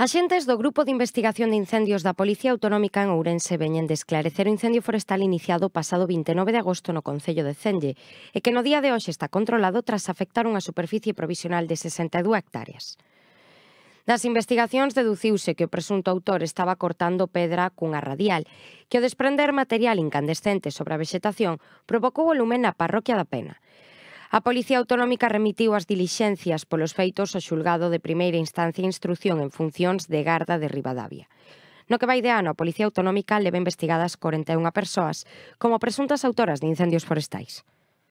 Axentes do Grupo de Investigación de Incendios da Policía Autonómica en Ourense veñen de esclarecer o incendio forestal iniciado o pasado 29 de agosto no Concello de Cenlle e que no día de hoxe está controlado tras afectar unha superficie provisional de 62 hectáreas. Nas investigacións deduciuse que o presunto autor estaba cortando pedra cunha radial, que o desprender material incandescente sobre a vexetación provocou o lume na parroquia da Pena. A Policía Autonómica remitiu as dilixencias polos feitos ao xulgado de primeira instancia e instrucción en funcións de Garda de Ribadavia. No que vai de ano, a Policía Autonómica leve investigadas 41 persoas como presuntas autoras de incendios forestais.